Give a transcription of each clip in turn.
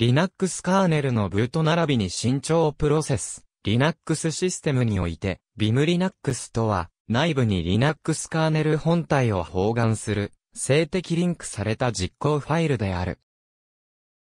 Linux カーネルのブート並びに伸長プロセス、Linux システムにおいて、ビ i m l i n u x とは、内部に Linux カーネル本体を包含する、性的リンクされた実行ファイルである。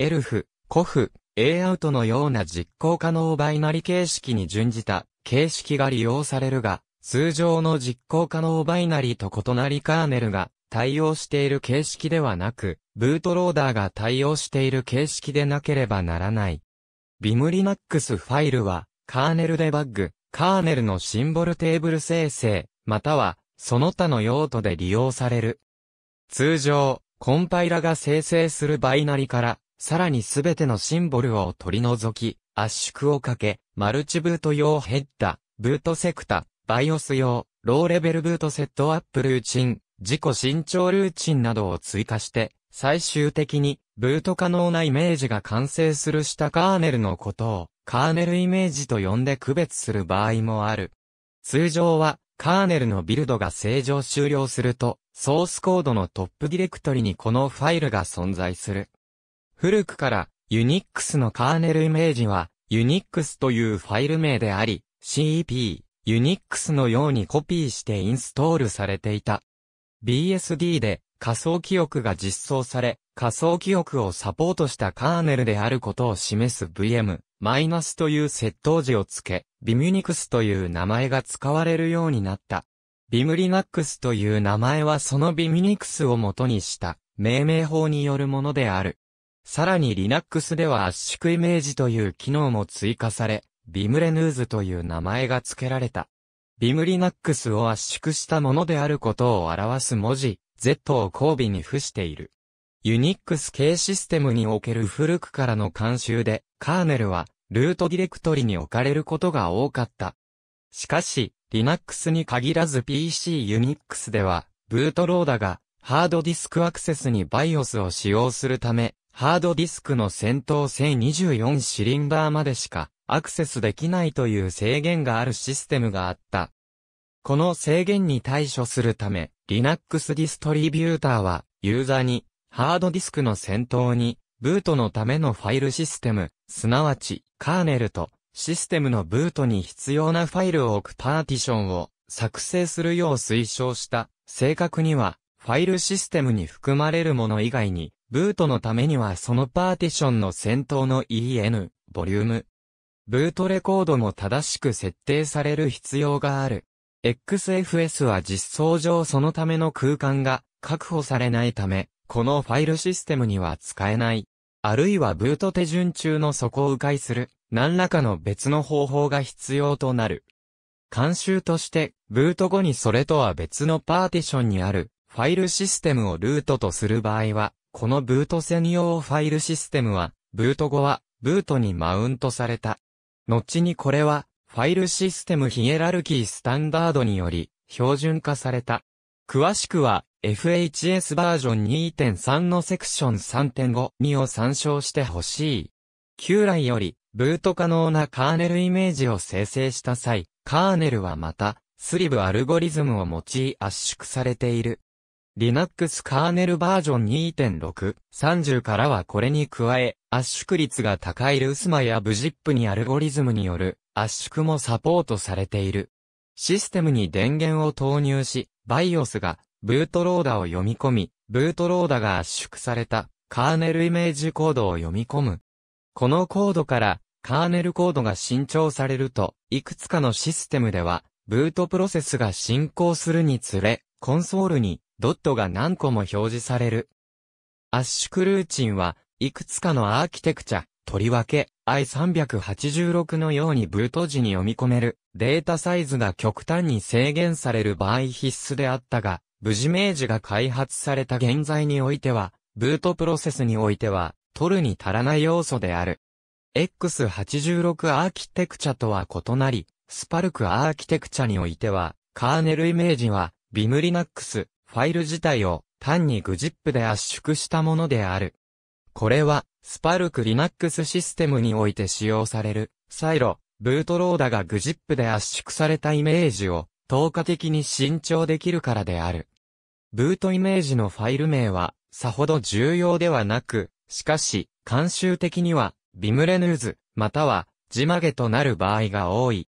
ELF、COF、AOUT のような実行可能バイナリ形式に準じた形式が利用されるが、通常の実行可能バイナリと異なりカーネルが対応している形式ではなく、ブートローダーが対応している形式でなければならない。ビムリナックスファイルは、カーネルデバッグ、カーネルのシンボルテーブル生成、または、その他の用途で利用される。通常、コンパイラが生成するバイナリから、さらにすべてのシンボルを取り除き、圧縮をかけ、マルチブート用ヘッダ、ブートセクタ、バイオス用、ローレベルブートセットアップルーチン、自己伸長ルーチンなどを追加して、最終的に、ブート可能なイメージが完成するしたカーネルのことを、カーネルイメージと呼んで区別する場合もある。通常は、カーネルのビルドが正常終了すると、ソースコードのトップディレクトリにこのファイルが存在する。古くから、ユニックスのカーネルイメージは、ユニックスというファイル名であり、CEP、ニックスのようにコピーしてインストールされていた。BSD で仮想記憶が実装され、仮想記憶をサポートしたカーネルであることを示す VM、マイナスという窃盗時をつけ、ビムニクスという名前が使われるようになった。ビムリナックスという名前はそのビムニクスを元にした命名法によるものである。さらに Linux では圧縮イメージという機能も追加され、ビムレヌーズという名前が付けられた。ビムリナックスを圧縮したものであることを表す文字、Z を交尾に付している。ユニックス系システムにおける古くからの慣習で、カーネルは、ルートディレクトリに置かれることが多かった。しかし、Linux に限らず PC ユニックスでは、ブートローダが、ハードディスクアクセスに BIOS を使用するため、ハードディスクの先頭1024シリンダーまでしかアクセスできないという制限があるシステムがあった。この制限に対処するため、Linux ディストリビューターは、ユーザーに、ハードディスクの先頭に、ブートのためのファイルシステム、すなわち、カーネルと、システムのブートに必要なファイルを置くパーティションを作成するよう推奨した。正確には、ファイルシステムに含まれるもの以外に、ブートのためにはそのパーティションの先頭の EN、ボリューム、ブートレコードも正しく設定される必要がある。XFS は実装上そのための空間が確保されないため、このファイルシステムには使えない。あるいはブート手順中の底を迂回する、何らかの別の方法が必要となる。慣習として、ブート後にそれとは別のパーティションにある、ファイルシステムをルートとする場合は、このブート専用ファイルシステムは、ブート後は、ブートにマウントされた後にこれは、ファイルシステムヒエラルキースタンダードにより、標準化された。詳しくは、FHS バージョン2.3のセクション3 5にを参照してほしい。旧来より、ブート可能なカーネルイメージを生成した際、カーネルはまた、スリブアルゴリズムを用い圧縮されている。Linux カーネルバージョン2.6、30からはこれに加え、圧縮率が高いルースマやブジップにアルゴリズムによる圧縮もサポートされている。システムに電源を投入し、BIOS がブートローダを読み込み、ブートローダが圧縮されたカーネルイメージコードを読み込む。このコードからカーネルコードが新調されると、いくつかのシステムでは、ブートプロセスが進行するにつれ、コンソールにドットが何個も表示される。圧縮ルーチンは、いくつかのアーキテクチャ、とりわけ i386 のようにブート時に読み込めるデータサイズが極端に制限される場合必須であったが、無事明治が開発された現在においては、ブートプロセスにおいては、取るに足らない要素である。X86 アーキテクチャとは異なり、スパルクアーキテクチャにおいては、カーネルイメージは、ビムリナックス、ファイル自体を単に GZIP で圧縮したものである。これは、スパルク Linux システムにおいて使用される、サイロ、ブートローダが GZIP で圧縮されたイメージを、透過的に伸長できるからである。ブートイメージのファイル名は、さほど重要ではなく、しかし、慣習的には、ビムレヌーズ、または、ジマゲとなる場合が多い。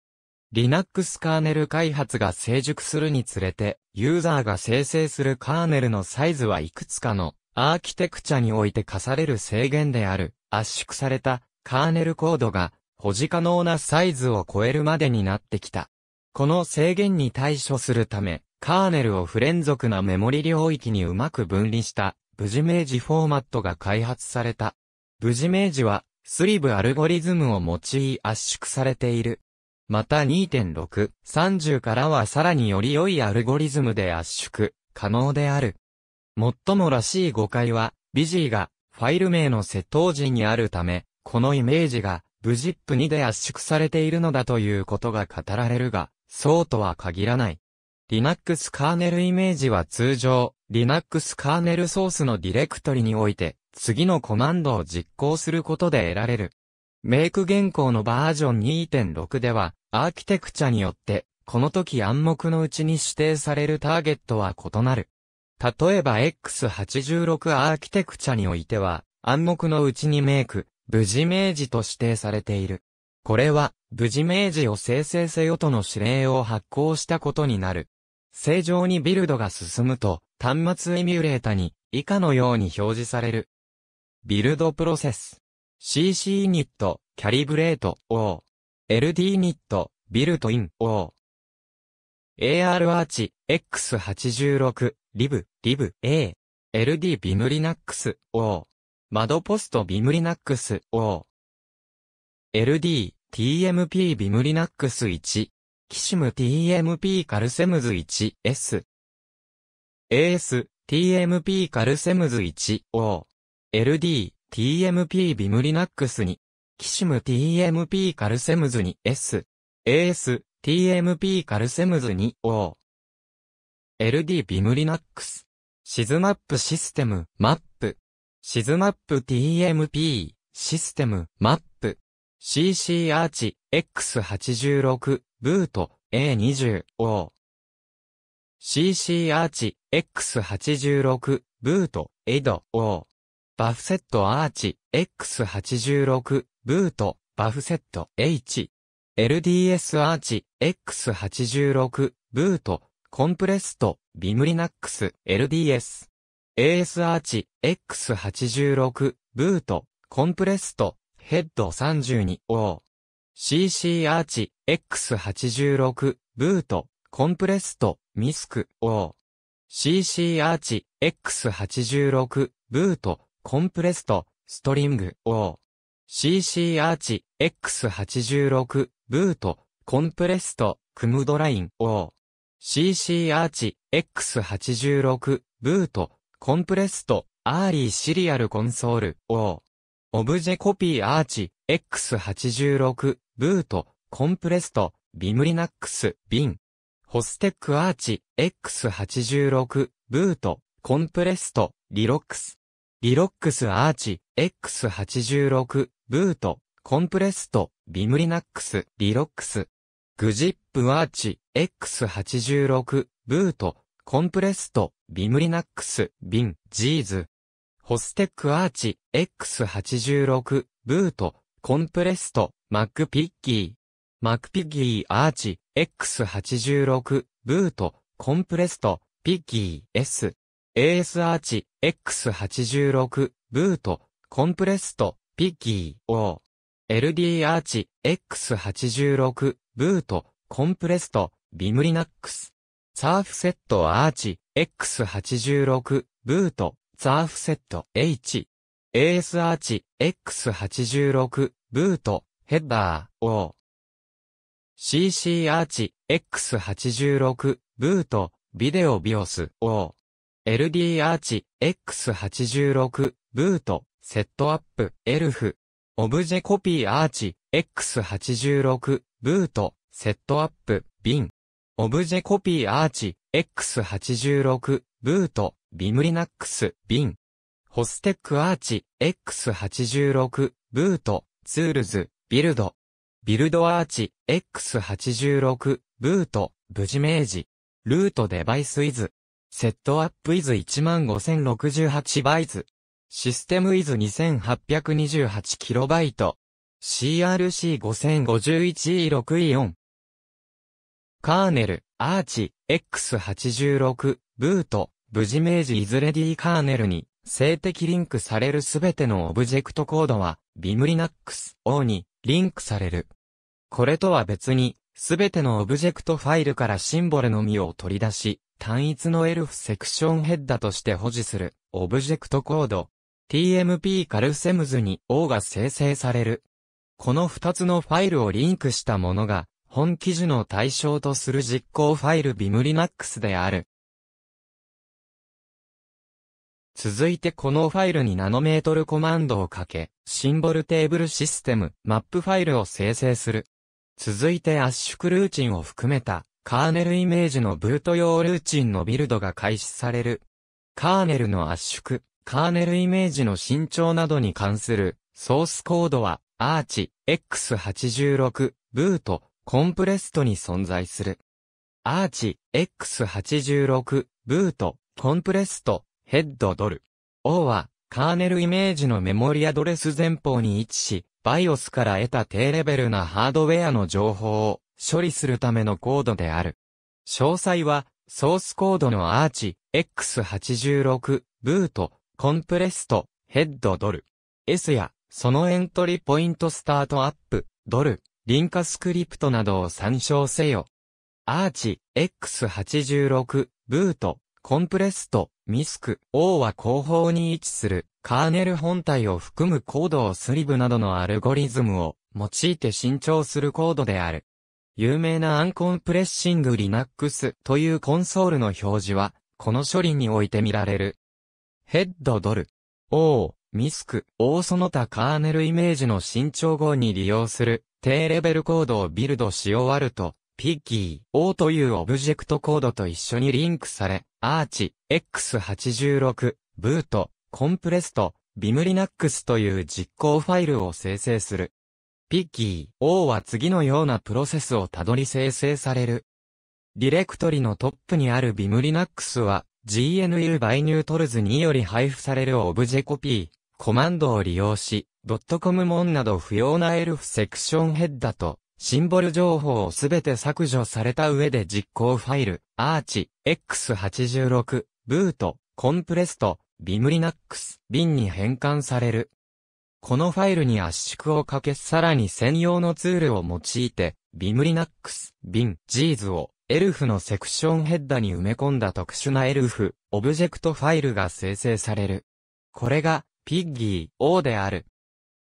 Linux カーネル開発が成熟するにつれて、ユーザーが生成するカーネルのサイズはいくつかのアーキテクチャにおいて課される制限である圧縮されたカーネルコードが保持可能なサイズを超えるまでになってきた。この制限に対処するため、カーネルを不連続なメモリ領域にうまく分離した無事明示フォーマットが開発された。無事明示はスリブアルゴリズムを用い圧縮されているまた2.6、30からはさらにより良いアルゴリズムで圧縮、可能である。最もらしい誤解は、ビジーが、ファイル名の窃盗時にあるため、このイメージが、ブジップ2で圧縮されているのだということが語られるが、そうとは限らない。Linux カーネルイメージは通常、Linux カーネルソースのディレクトリにおいて、次のコマンドを実行することで得られる。メイク原稿のバージョン2.6では、アーキテクチャによって、この時暗黙のうちに指定されるターゲットは異なる。例えば X86 アーキテクチャにおいては、暗黙のうちにメイク、無事明示と指定されている。これは、無事明示を生成せよとの指令を発行したことになる。正常にビルドが進むと、端末エミュレータに、以下のように表示される。ビルドプロセス。CC ニット、キャリブレート、O。LD ニット、ビルトイン、O。AR アーチ、X86、リブ、リブ、A。LD ビムリナックス、O。窓ポストビムリナックス、O。LD、TMP ビムリナックス1。キシム TMP カルセムズ 1S。AS、TMP カルセムズ 1O。LD、TMP ビムリナックスに、キシム TMP カルセムズに S、AS、TMP カルセムズに O、LD ビムリナックス、シズマップシステム、マップ、シズマップ TMP、システム、マップ、CC アーチ、X86、ブート、A20、O、CC アーチ、X86、ブート、エド、O、バフセットアーチ、X86、ブート、バフセット H。LDS アーチ、X86、ブート、コンプレスト、ビムリナックス、LDS。AS アーチ、X86、ブート、コンプレスト、ヘッド 32O。CC アーチ、X86、ブート、コンプレスト、ミスク、O。CC アーチ、X86、ブート、コンプレスト、ストリング、O。CC アーチ、X86、ブート、コンプレスト、クムドライン、O。CC アーチ、X86、ブート、コンプレスト、アーリーシリアルコンソール、O。オブジェコピーアーチ、X86、ブート、コンプレスト、ビムリナックス、ビン。ホステックアーチ、X86、ブート、コンプレスト、リロックス。リロックスアーチ、X86、ブート、コンプレスト、ビムリナックス、リロックス。グジップアーチ、X86、ブート、コンプレスト、ビムリナックス、ビン、ジーズ。ホステックアーチ、X86、ブート、コンプレスト、マックピッギー。マックピッギーアーチ、X86、ブート、コンプレスト、ピッギー、S。AS アーチ、X86、ブート、コンプレスト、ピッキー、O。LD アーチ、X86、ブート、コンプレスト、ビムリナックス。サーフセットアーチ、X86、ブート、サーフセット、H。AS アーチ、X86、ブート、ヘッダー、O。CC アーチ、X86、ブート、ビデオビオス、O。LD アーチ、X86、ブート、セットアップ、エルフ。オブジェコピーアーチ、X86、ブート、セットアップ、ビン。オブジェコピーアーチ、X86、ブート、ビムリナックス、ビン。ホステックアーチ、X86、ブート、ツールズ、ビルド。ビルドアーチ、X86、ブート、無事明治。ルートデバイスイズ。セットアップイズ15068バイズ。システムイズ2 8 2 8イト。CRC5051E6E4。カーネル、アーチ、X86、ブート、無事明治イズレディカーネルに、性的リンクされるすべてのオブジェクトコードは、ビムリナックス O にリンクされる。これとは別に、すべてのオブジェクトファイルからシンボルのみを取り出し、単一のエルフセクションヘッダとして保持する、オブジェクトコード、tmp カルセムズに O が生成される。この2つのファイルをリンクしたものが、本記事の対象とする実行ファイル vimlinux である。続いてこのファイルにナノメートルコマンドをかけ、シンボルテーブルシステム、マップファイルを生成する。続いて圧縮ルーチンを含めたカーネルイメージのブート用ルーチンのビルドが開始される。カーネルの圧縮、カーネルイメージの伸長などに関するソースコードは、アーチ、X86、ブート、コンプレストに存在する。アーチ、X86、ブート、コンプレスト、ヘッドドル。O は、カーネルイメージのメモリアドレス前方に位置し、BIOS から得た低レベルなハードウェアの情報を処理するためのコードである。詳細は、ソースコードのアーチ、x86、ブート、コンプレスト、ヘッドドル。S や、そのエントリーポイントスタートアップ、ドル、リンカスクリプトなどを参照せよ。アーチ、x86、ブート、コンプレスト、ミスク、O は後方に位置する、カーネル本体を含むコードをスリブなどのアルゴリズムを、用いて伸長するコードである。有名なアンコンプレッシング Linux というコンソールの表示は、この処理において見られる。ヘッドドル、O、ミスク、O その他カーネルイメージの新調号に利用する低レベルコードをビルドし終わると、ピッキー、O というオブジェクトコードと一緒にリンクされ、アーチ、X86、ブート、コンプレスト、ビムリナックスという実行ファイルを生成する。ピッキー、O は次のようなプロセスをたどり生成される。ディレクトリのトップにあるビムリナックスは、GNU b イ n ュー t o o l s により配布されるオブジェコピー、コマンドを利用し、ドットコムモンなど不要なエルフセクションヘッダと、シンボル情報をすべて削除された上で実行ファイル、アーチ、x86、ブート、コンプレスト、ビムリナックス、ビンに変換される。このファイルに圧縮をかけさらに専用のツールを用いて、ビムリナックス、ビン、ジーズを、エルフのセクションヘッダに埋め込んだ特殊なエルフ、オブジェクトファイルが生成される。これが、ピッギー、O である。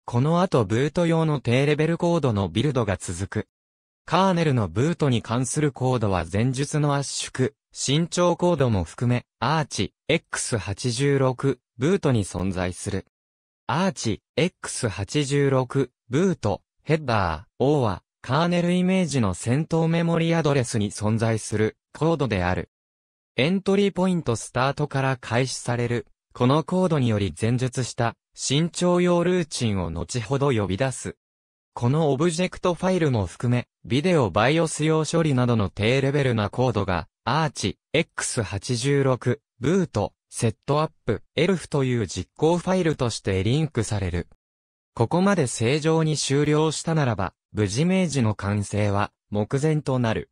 この後ブート用の低レベルコードのビルドが続く。カーネルのブートに関するコードは前述の圧縮、伸長コードも含め、アーチ、X86、ブートに存在する。アーチ、X86、ブート、ヘッダー、O は、カーネルイメージの先頭メモリアドレスに存在するコードである。エントリーポイントスタートから開始される、このコードにより前述した伸長用ルーチンを後ほど呼び出す。このオブジェクトファイルも含め、ビデオバイオス用処理などの低レベルなコードが、アーチ、X86、ブート、セットアップ、エルフという実行ファイルとしてリンクされる。ここまで正常に終了したならば、無事明治の完成は、目前となる。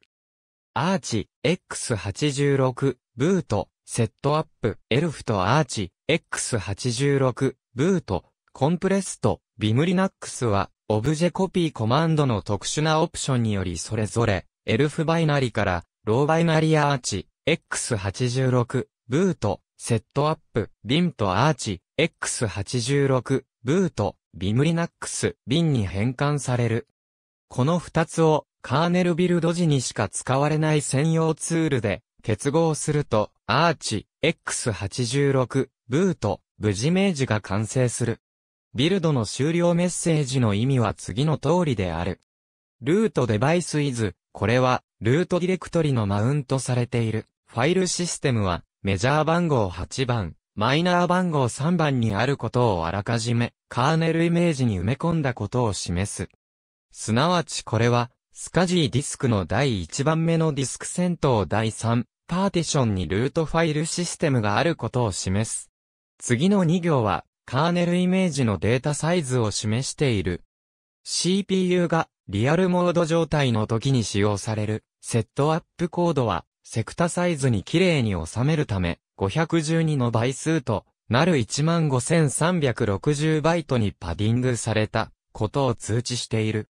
アーチ、X86、ブート、セットアップ、エルフとアーチ、X86、ブート、コンプレスト、ビムリナックスは、オブジェコピーコマンドの特殊なオプションによりそれぞれ、エルフバイナリから、ローバイナリアーチ、X86、ブート、セットアップ、ビンとアーチ、X86、ブート、ビムリナックス、ビンに変換される。この二つをカーネルビルド時にしか使われない専用ツールで結合すると、アーチ、X86、ブート、無事明示が完成する。ビルドの終了メッセージの意味は次の通りである。ルートデバイスイズ、これは、ルートディレクトリのマウントされている、ファイルシステムは、メジャー番号8番、マイナー番号3番にあることをあらかじめ、カーネルイメージに埋め込んだことを示す。すなわちこれは、スカジーディスクの第1番目のディスク戦闘第3、パーティションにルートファイルシステムがあることを示す。次の2行は、カーネルイメージのデータサイズを示している。CPU がリアルモード状態の時に使用されるセットアップコードはセクタサイズに綺麗に収めるため、512の倍数となる15360バイトにパディングされたことを通知している。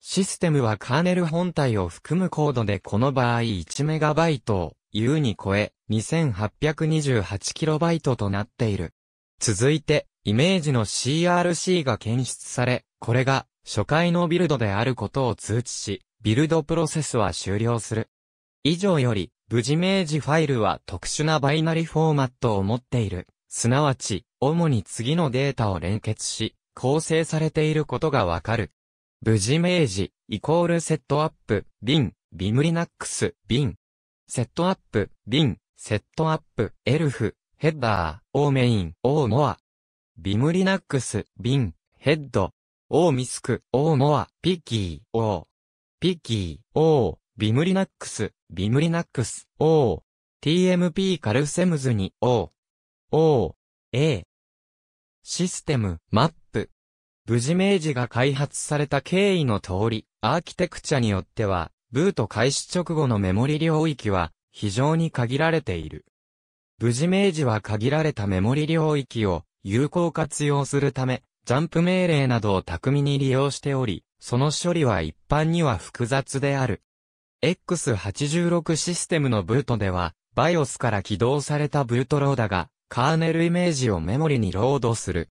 システムはカーネル本体を含むコードでこの場合1イトを U に超え 2828KB となっている。続いて、イメージの CRC が検出され、これが初回のビルドであることを通知し、ビルドプロセスは終了する。以上より、無事明示ファイルは特殊なバイナリフォーマットを持っている。すなわち、主に次のデータを連結し、構成されていることがわかる。無事明示、イコールセットアップ、ビン、ビムリナックス、ビン。セットアップ、ビン、セットアップ、エルフ、ヘッダー、オーメイン、オーモア。ビムリナックス、ビン、ヘッド、オーミスク、オーモア、ピッキー、オー。ピッキー、オー。ビムリナックス、ビムリナックス、O、TMP カルセムズに O、O、A、システム、マップ。無事明治が開発された経緯の通り、アーキテクチャによっては、ブート開始直後のメモリ領域は、非常に限られている。無事明治は限られたメモリ領域を有効活用するため、ジャンプ命令などを巧みに利用しており、その処理は一般には複雑である。X86 システムのブートでは、BIOS から起動されたブートローダが、カーネルイメージをメモリにロードする。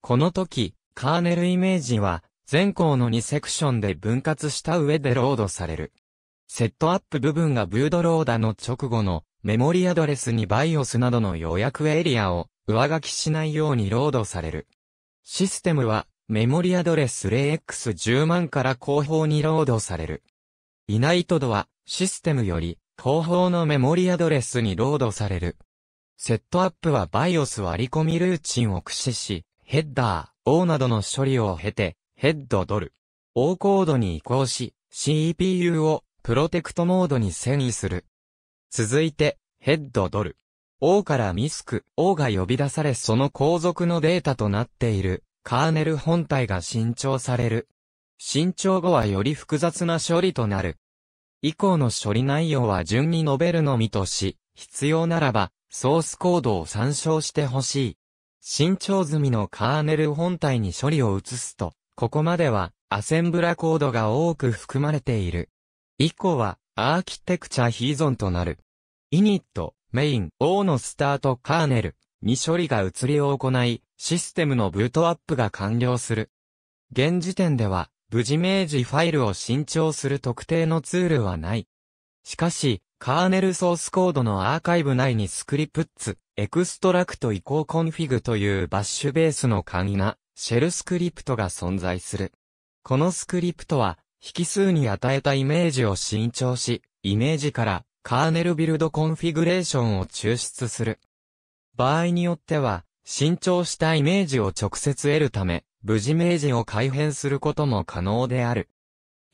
この時、カーネルイメージは、全項の2セクションで分割した上でロードされる。セットアップ部分がブートローダの直後のメモリアドレスに BIOS などの予約エリアを上書きしないようにロードされる。システムはメモリアドレス 0x10 万から後方にロードされる。イナイトドは、システムより、後方のメモリアドレスにロードされる。セットアップは BIOS 割り込みルーチンを駆使し、ヘッダー、O などの処理を経て、ヘッドドル、O コードに移行し、CPU をプロテクトモードに遷移する。続いて、ヘッドドル、O からミスク、O が呼び出されその後続のデータとなっている、カーネル本体が新調される。新調後はより複雑な処理となる。以降の処理内容は順に述べるのみとし、必要ならば、ソースコードを参照してほしい。新調済みのカーネル本体に処理を移すと、ここまでは、アセンブラコードが多く含まれている。以降は、アーキテクチャヒーゾンとなる。イニット、メイン、O のスタートカーネルに処理が移りを行い、システムのブートアップが完了する。現時点では、無事明示ファイルを新調する特定のツールはない。しかし、カーネルソースコードのアーカイブ内にスクリプッツ、エクストラクト移行コンフィグというバッシュベースの簡易なシェルスクリプトが存在する。このスクリプトは引数に与えたイメージを新調し、イメージからカーネルビルドコンフィグレーションを抽出する。場合によっては、新調したイメージを直接得るため、無事名字を改変することも可能である。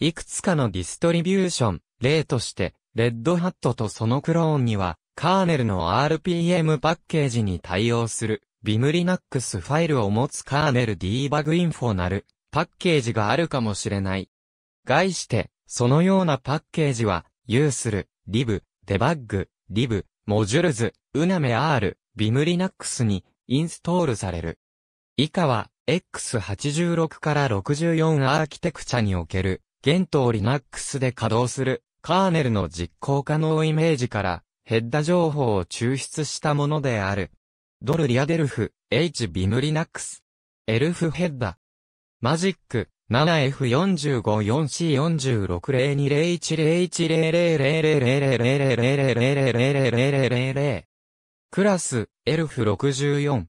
いくつかのディストリビューション、例として、レッドハットとそのクローンには、カーネルの RPM パッケージに対応する、ビムリナックスファイルを持つカーネルディーバグインフォなる、パッケージがあるかもしれない。概して、そのようなパッケージは、有する、リブ、デバッグ、リブ、モジュルズ、ウナメ R、ビムリナックスに、インストールされる。以下は、X86 から64アーキテクチャにおける、現当 Linux で稼働する、カーネルの実行可能イメージから、ヘッダ情報を抽出したものである。ドルリアデルフ、H ビムリナックス、エルフヘッダ、マジック、7F45-4C460201010000000000000000 クラス、エルフ64。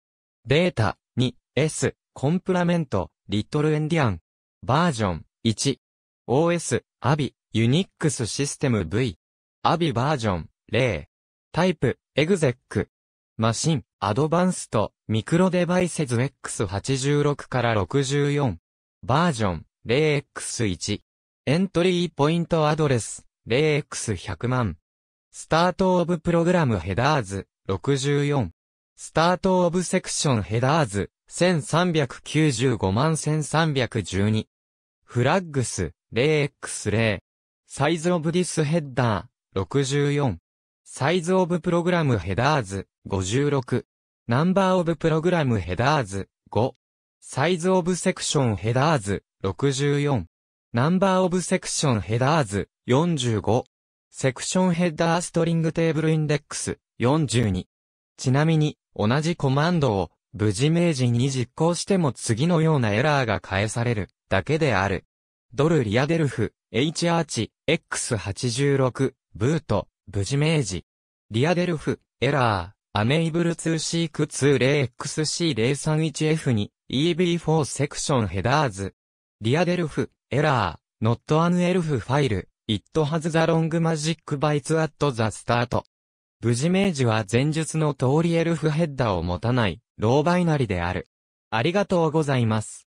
データ、2、S、コンプラメント、リトルエンディアン。バージョン1。OS、アビ、ユニックスシステム V。アビバージョン0。タイプ、エグゼック。マシン、アドバンスト、ミクロデバイセズ X86 から64。バージョン 0x1。エントリーポイントアドレス 0x100 万。スタートオブプログラムヘダーズ64。スタートオブセクションヘダーズ、1395万1312。フラッグス、0x0。サイズオブディスヘッダー、64。サイズオブプログラムヘダーズ、56。ナンバーオブプログラムヘダーズ、5。サイズオブセクションヘダーズ、64。ナンバーオブセクションヘダーズ、45。セクションヘッダーストリングテーブルインデックス、42。ちなみに、同じコマンドを、無事明治に実行しても次のようなエラーが返される、だけである。ドルリアデルフ、H アーチ、X86、ブート、無事明治。リアデルフ、エラー、アメイブル 2C20XC031F に、EB4 セクションヘダーズ。リアデルフ、エラー、not an e l フファイル、it has the long magic bytes at the start. 無事明治は前述の通りエルフヘッダーを持たない、ローバイナリである。ありがとうございます。